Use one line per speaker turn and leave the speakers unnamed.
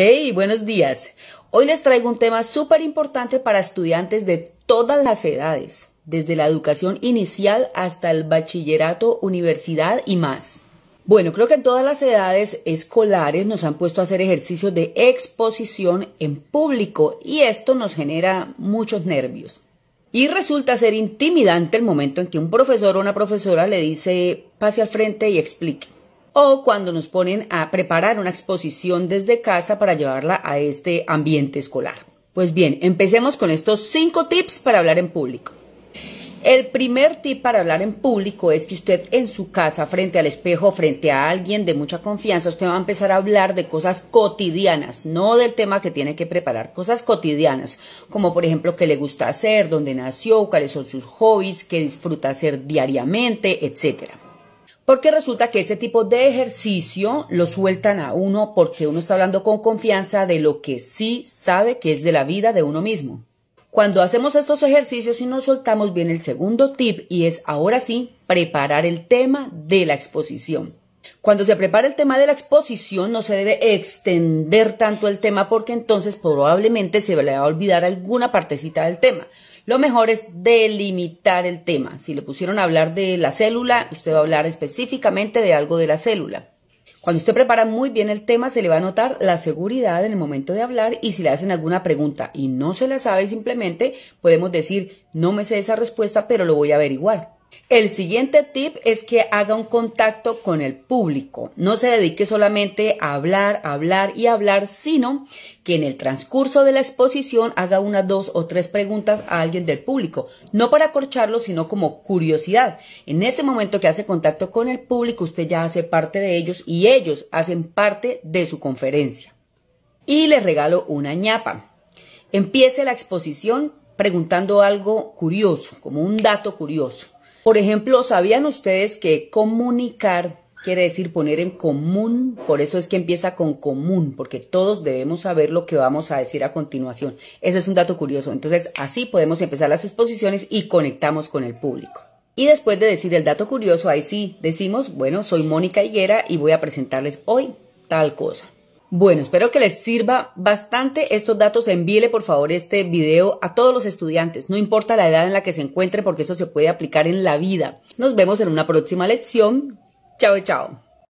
Hey, buenos días. Hoy les traigo un tema súper importante para estudiantes de todas las edades, desde la educación inicial hasta el bachillerato, universidad y más. Bueno, creo que en todas las edades escolares nos han puesto a hacer ejercicios de exposición en público y esto nos genera muchos nervios. Y resulta ser intimidante el momento en que un profesor o una profesora le dice pase al frente y explique o cuando nos ponen a preparar una exposición desde casa para llevarla a este ambiente escolar. Pues bien, empecemos con estos cinco tips para hablar en público. El primer tip para hablar en público es que usted en su casa, frente al espejo, frente a alguien de mucha confianza, usted va a empezar a hablar de cosas cotidianas, no del tema que tiene que preparar, cosas cotidianas, como por ejemplo qué le gusta hacer, dónde nació, cuáles son sus hobbies, qué disfruta hacer diariamente, etcétera. Porque resulta que ese tipo de ejercicio lo sueltan a uno porque uno está hablando con confianza de lo que sí sabe que es de la vida de uno mismo. Cuando hacemos estos ejercicios y nos soltamos bien el segundo tip y es ahora sí preparar el tema de la exposición. Cuando se prepara el tema de la exposición no se debe extender tanto el tema porque entonces probablemente se le va a olvidar alguna partecita del tema. Lo mejor es delimitar el tema. Si le pusieron a hablar de la célula, usted va a hablar específicamente de algo de la célula. Cuando usted prepara muy bien el tema, se le va a notar la seguridad en el momento de hablar y si le hacen alguna pregunta y no se la sabe simplemente, podemos decir, no me sé esa respuesta, pero lo voy a averiguar. El siguiente tip es que haga un contacto con el público. No se dedique solamente a hablar, hablar y hablar, sino que en el transcurso de la exposición haga una, dos o tres preguntas a alguien del público. No para acorcharlo, sino como curiosidad. En ese momento que hace contacto con el público, usted ya hace parte de ellos y ellos hacen parte de su conferencia. Y les regalo una ñapa. Empiece la exposición preguntando algo curioso, como un dato curioso. Por ejemplo, ¿sabían ustedes que comunicar quiere decir poner en común? Por eso es que empieza con común, porque todos debemos saber lo que vamos a decir a continuación. Ese es un dato curioso. Entonces, así podemos empezar las exposiciones y conectamos con el público. Y después de decir el dato curioso, ahí sí decimos, bueno, soy Mónica Higuera y voy a presentarles hoy tal cosa. Bueno, espero que les sirva bastante estos datos. Envíele por favor este video a todos los estudiantes, no importa la edad en la que se encuentre, porque eso se puede aplicar en la vida. Nos vemos en una próxima lección. Chao, chao.